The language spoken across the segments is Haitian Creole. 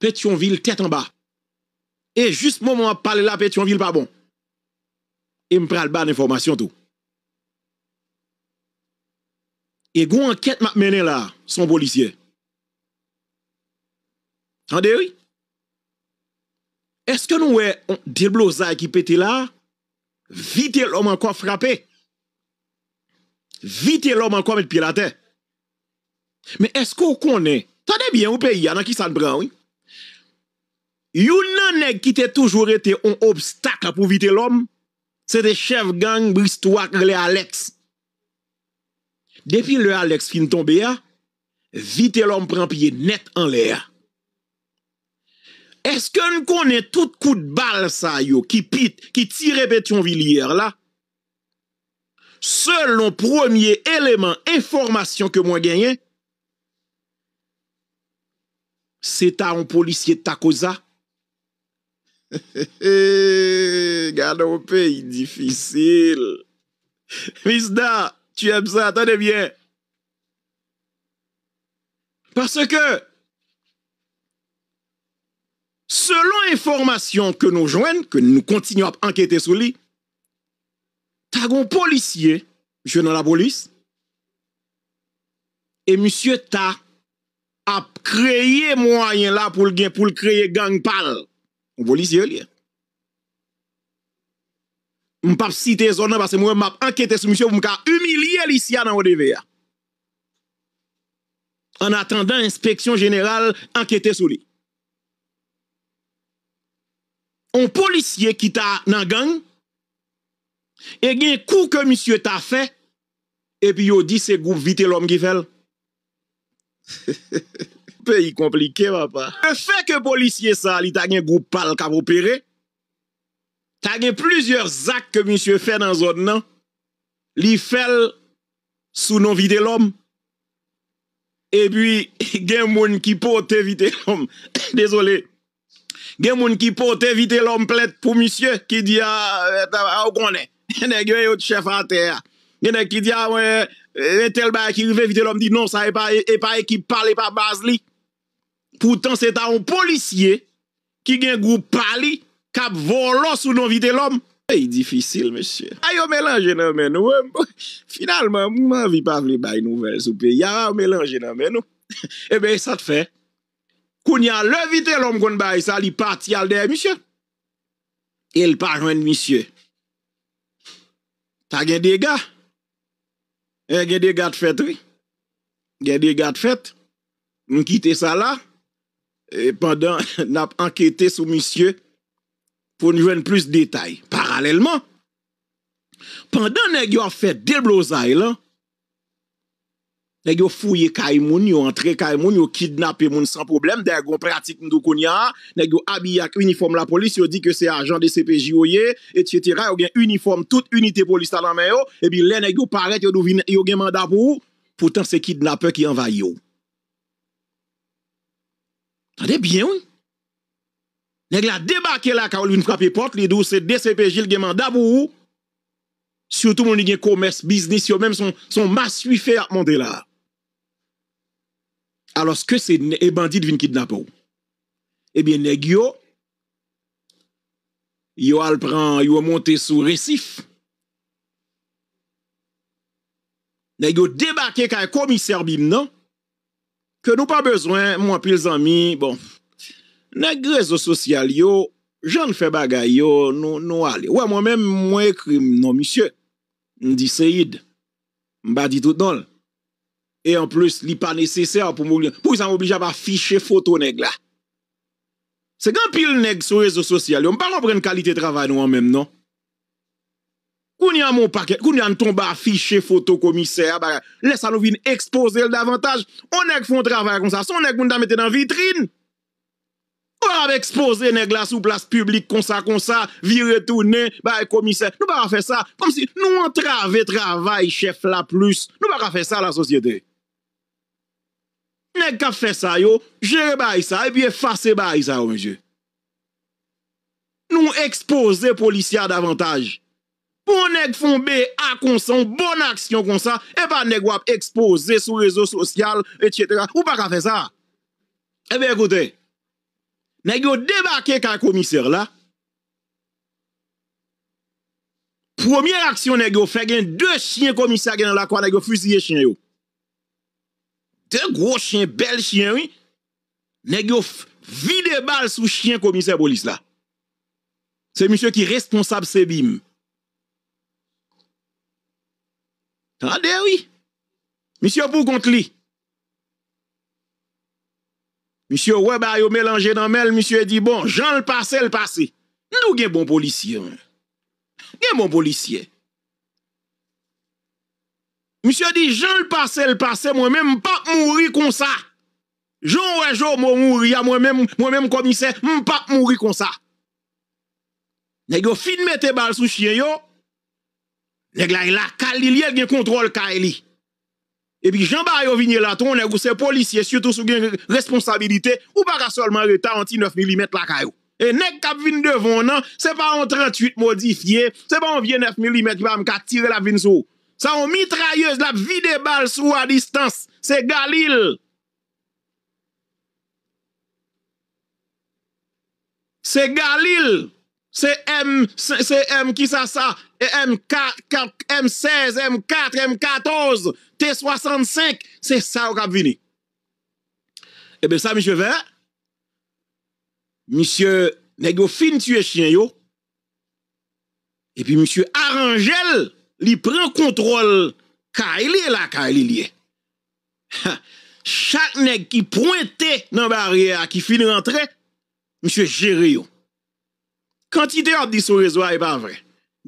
Pètyonville tèt an ba E jist moun moun a pale la Pètyonville pa bon E m pral ban informasyon tou E goun an kèt ma mènen la Son bolisye Sande wè Eske nou wè Dè blozay ki pète la Vite l'om an kon frape Vite l'om an kon met pilate Mè eske ou konè Tade byen ou peyi anan ki san pran, oui. You nanèk ki te toujou rete on obstakla pou vite l'om, se te chev gang bristouak le Alex. Depi le Alex ki n tombe a, vite l'om pran piye net an lè a. Eske nou konen tout kou de bal sa yo, ki pit, ki ti repet yon vilier la? Se lon promye eleman informasyon ke mwen genyen, c'est à un policier ta causa. Eh, garde au pays difficile. Misda, tu aimes ça, attendez bien. Parce que, selon l'information que nous joignent, que nous continuons à enquêter sur lui, t'as un policier, je dans la police, et monsieur t'a ap kreye mwayen la pou l gen, pou l kreye gang pal, ou polisye li. M pap site zon nan, basen mwen map anketes msye, m ka umilye l isya nan odeve ya. An atendan inspeksyon jeneral anketes ou li. On polisye ki ta nan gang, e gen kou ke msye ta fe, e pi yo di se goup vite l om ki fel. Pays compliqué, papa. Le fait que policier ça, il a un groupe pal qui plusieurs actes que monsieur fait dans zone, non? Il fait sous nos vide l'homme. Et puis, il y qui peut éviter l'homme. Désolé. game moun qui peut éviter l'homme plate pour monsieur qui dit à ah, euh, ah, ou connaît. chef à terre. qui dit ah, ouais E, e tel baye ki rive vite lom di, non sa e pa ekip pale pa baz li. Poutan se ta an policye ki gen gwo pale kap volos ou nan vite lom. E yi difisil, mesye. A yo melanje nan men nou. Finalman, mouman vi pa vle baye nouvel soupe. Yara yo melanje nan men nou. E be, sa te fe. Koun ya levite lom kon baye sa li pati al dey, mesye. El pa jwen, mesye. Ta gen dega. Eh, gen de gade fèt, gen de gade fèt, moun kite sa la, e eh, pandan nap anketè sou misye, pou nou ven plus detay, paralèlman, pandan neg yo a fèt deblo zay lan, Nèk yo fouye kaimoun, yo antre kaimoun, yo kidnapè moun san problem, dèk yo pratik mdou koun ya, nèk yo abiyak uniform la polis, yo di ke se ajan DCPJ yo ye, et cetera, yo gen uniform tout unité polis alanmen yo, ebi lè nèk yo paret yo gen mandabou, poutan se kidnapè ki anva yo. Tande bien ou? Nèk yo la debake la ka ou loun frape port, li dou se DCPJ l gen mandabou, sou tou moun gen komers, biznis, yo mèm son masuifè apmonde la. aloske se e bandit vin kidnap ou, ebyen eh neg yo, yo al pran, yo a monte sou resif, neg yo debake kwa komisèr bim nan, ke nou pa bezwen, mwen pil zanmi, bon, neg rezo sosyal yo, jen fè bagay yo, nou ale, wè mwen mè mwen ekrim nan misye, mwen di Seyid, mwen ba di tout donl, E an plus li pa neseser pou moun gen. Pou isan moun oblija ba fiche foto neg la. Se gen pil neg sou rezo sosyal yo. M'parlou pre n'kalite travay nou an menm nan. Koun yan moun paket. Koun yan ton ba fiche foto komiser. Lesa nou vin expose el davantage. On neg fon travay kon sa. Son neg moun da mette nan vitrine. Ou av expose neg la sou plas publik kon sa kon sa. Vire tou nen ba komiser. Nou ba av fe sa. Kom si nou an travay travay chef la plus. Nou ba av fe sa la sosyete. Nèg e e ka fait ça e yo, gérer bay ça et puis effacer bay ça yo, monsieur. Nous exposer policiers davantage. Pour nèg font B à bonne action comme ça et pas nèg wap exposer sur réseaux sociaux etc. Ou pas ka faire ça. Eh bien écoutez, nèg yo débarqué ka commissaire là. Première action nèg yo fait deux chiens commissaires dans la quoi nèg yo fusiller chien yo. Te gro chien, bel chien, oui. Ne gyo vide bal sou chien komise bolis la. Se misyo ki responsab se bim. Tande, oui. Misyo pou kont li. Misyo wè ba yo melange nan mel, misyo e di, bon, jan l'pase, l'pase. Nou gen bon polisien. Gen bon polisien. Misyè di, jen l'passe l'passe, mwen mè m'pap mouri kon sa. Jen wè jen mwen mouri, mwen mè mou komise, mwen m'pap mouri kon sa. Nèk yo fin mète bal sou chien yo, nèk la yon la kal li li el gen kontrol kal li. E pi jen ba yo vinye la ton, nèk yo se polisye, syoutou sou gen responsabilite, ou pa ka solman reta anti 9 mm la kal yo. E nèk kap vin devon nan, se pa an 38 modifiye, se pa an vie 9 mm, mwa mka tire la vin sou. Sa ou mitrayeuse la vide bal sou a distanse. Se Galil. Se Galil. Se M16, M4, M14, T65. Se sa ou kap vini. Ebe sa, M. V. M. Negofin, tu es chien yo. E pi M. Arangel. Li pren kontrol ka ili e la, ka ili e liye. Chak neg ki pointe nan barye a ki fin rentre, msye jere yo. Kantite ap di sou rezo a e pa vre.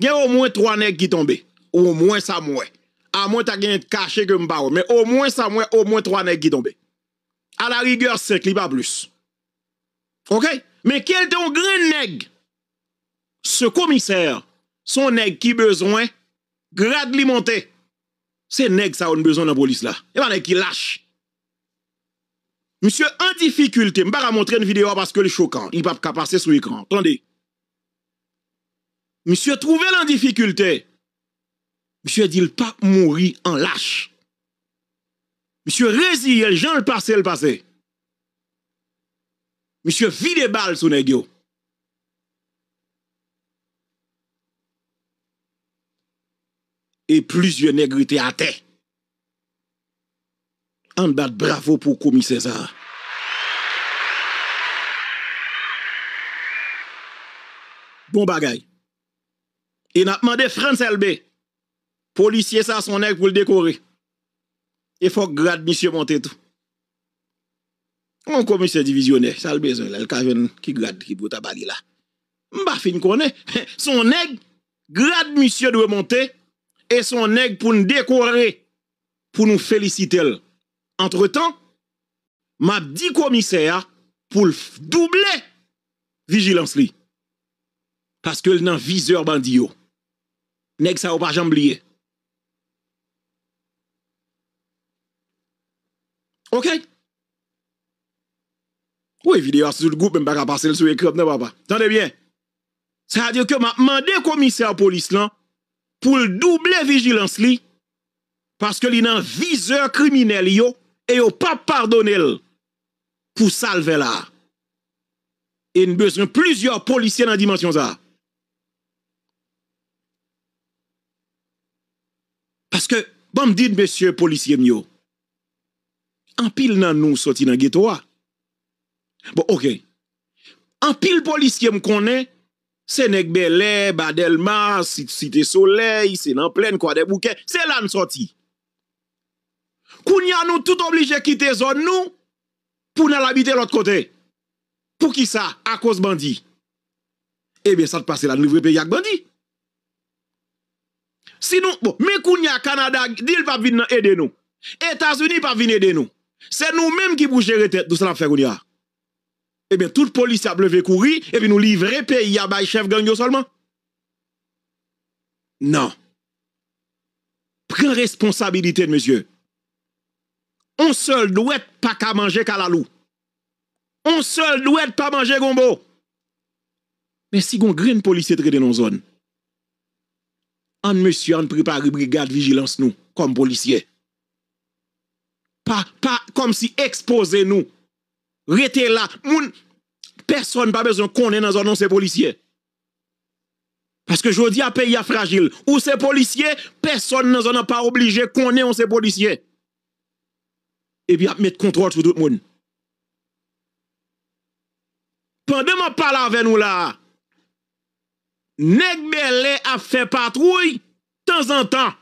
Gen o mwen 3 neg ki tombe, o mwen sa mwen. A mwen ta gen kache ke mba ou, men o mwen sa mwen, o mwen 3 neg ki tombe. A la riger, se kli pa blus. Ok? Men kel te o gren neg? Se komiser, son neg ki bezwen, grade li C'est nèg ça on besoin dans police là. Et pas nèg qui lâche. Monsieur en difficulté, à montrer une vidéo parce que le choquant, il pas passer sur l'écran. Attendez. Monsieur trouvé en difficulté. Monsieur dit le pas mourir en lâche. Monsieur résiliel, Jean le passé le passé. Monsieur vide balle sous nèg E plus yon negrite a te. An bat bravo pou komise sa. Bon bagay. E nan apmande fran selbe. Polisye sa son neg pou l dekore. E fok grad misye monte tou. An komise se divizyonne. Selbe zon lal kajen ki grad ki bouta bali la. Mba fin konen. Son neg grad misye dwe monte. e son neg pou nou dekore, pou nou felisite l. Entre tan, ma di komise ya, pou l double, vigilans li. Paske l nan vizeur bandi yo. Neg sa ou pa jamb liye. Ok? Ou e videyo as sou l goup, men pa ka pase l sou ekop, nan pa pa. Tande bien. Sa a diyo ke, ma de komise ya polis lan, non? pou l'double vigilans li, paske li nan vizeur krimine li yo, e yo pa pardonel, pou salve la. E nbezren plizior polisye nan dimensyon za. Paske, ban mdite msye polisye mi yo, anpil nan nou soti nan geto wa. Bon, ok. Anpil polisye m konen, Sè nèk belè, badèlman, site soley, sè nan plèn kwa de bouke, sè lan soti. Kounia nou tout oblige kite zon nou pou nan labite l'ot kote. Pou ki sa, akos bandi. Ebe, sa te pase la, nou vwe pe yak bandi. Sinon, bon, me kounia Kanada dil pa vin eden nou. Etas uni pa vin eden nou. Sè nou menm ki bouche rete dousan ap fè kounia. Ebyen, eh tout polisi ap leve kouri Ebyen nou livre peyi Abaychev gangyo solman Nan Pren responsabilite Monsie On sol nou et pa ka manje kalalou On sol nou et pa manje gombo Men si gon gren polisi tre denon zon An monsie an pripare brigade vigilans nou Kom polisiye Pa, pa, kom si expose nou Rete la, moun, person pa bezon konen nan zon nan se policye. Paske jodi ap e ya fragil. Ou se policye, person nan zon nan pa oblije konen nan se policye. E bi ap met kontrol sou dout moun. Pandem ap pala ave nou la. Neg be le ap fe patrouy, tan zan tan.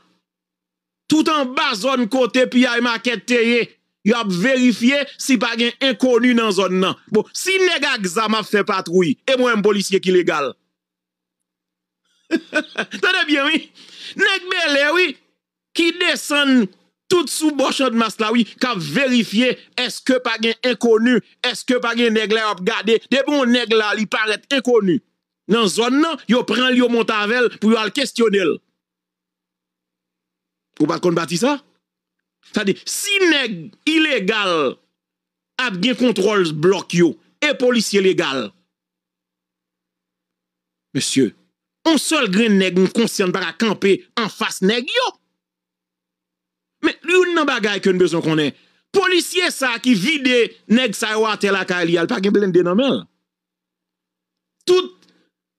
Tout an ba zon kote pi a ima ket teye. yo ap verifiye si pa gen inkonu nan zon nan. Si neg a gzama fe patroui, e mwen m bolisye ki legal. Tane bien, oui? Neg belè, oui, ki desen tout sou boshan de mas la, oui, ka verifiye eske pa gen inkonu, eske pa gen neg la yo ap gade. De bon, neg la li paret inkonu. Nan zon nan, yo pren li yo montavel pou yo al kestyonel. Pou bat kon bati sa? Sa de, si neg ilegal ap gen kontrol blok yo, e polisye legal, mesye, on sol gren neg m konsyant para kampe an fas neg yo. Men, loun nan bagay ke n bezon konen, polisye sa ki vide neg sa yo atela ka el yal, pa gen blende nan men. Tout,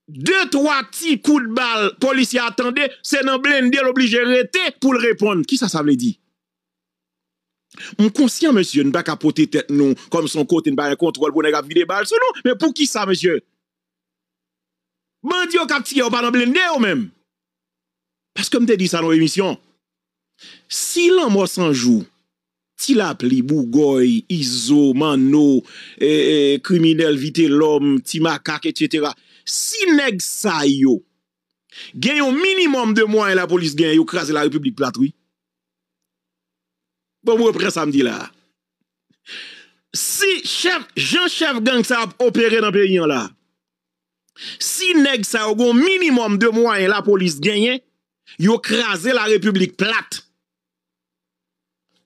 de troati kou de bal, polisye atende, se nan blende l'obligerete pou l'reponde. Ki sa sa vle di? Moun konsyen, monsye, nba kapote tet nou, kom son kote nba yon kontrol pou nega vide bal se nou, men pou ki sa, monsye? Mandyo bon kap tiye ou banan blende ou men? Paske mte di sa nou emisyon, si lan mò sanjou, ti la pli Bougoy, Izo, Mano, Kriminel, eh, eh, Vitellom, Timakak, etc., si neg sa yo, gen yo minimum de moun la polis gen yo krasi la Republik Platoui, Pou bon, m wè pre samdi la. Si jen chef gang sa operè nan pe yon la, si neg sa yon minimum de mwayen la polis genyen, yon krasè la republik plat.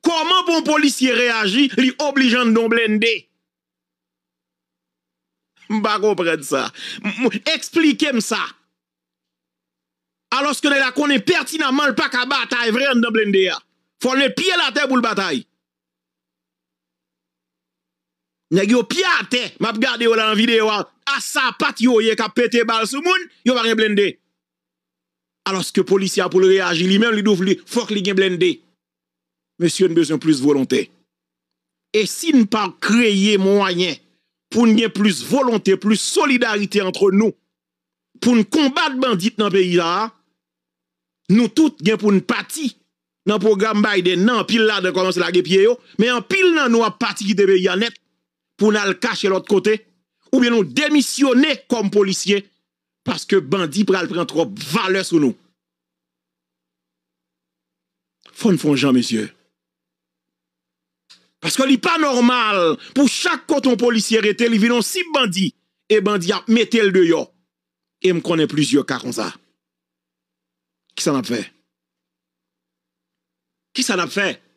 Koman pon polis yon reagi li oblijan don blende? M ba kompren sa. Eksplikem sa. A loske ne la konen pertinanman l pak abat a evren don blende ya. Fòl nè pye la te pou l batay. Nè gyo pye a te, map gade yo la nan videyo, a sa pat yo, ye ka pete bal sou moun, yo va gen blende. A loske polisi a pou l reaj, li men li douf li, fòk li gen blende. Mè syon n'bezyon plus volonté. E si n'par kreye moun a njen, pou n'gen plus volonté, plus solidarité entre nou, pou n'kombat bandit nan peyi la, nou tout gen pou n'pati nan pou gam bay de nan pil la de koman se la gepye yo, men an pil nan nou ap pati ki te be yanet, pou nan l kache l ot kote, ou men nou demisyone kom polisye, paske bandi pral pren trop vale sou nou. Fon fon jan, mesye. Paske li pa normal, pou chak koton polisye rete, li vinon si bandi, e bandi a metel de yo, e m konen plizyo kakon sa. Ki san ap fey? Qui ça n'a fait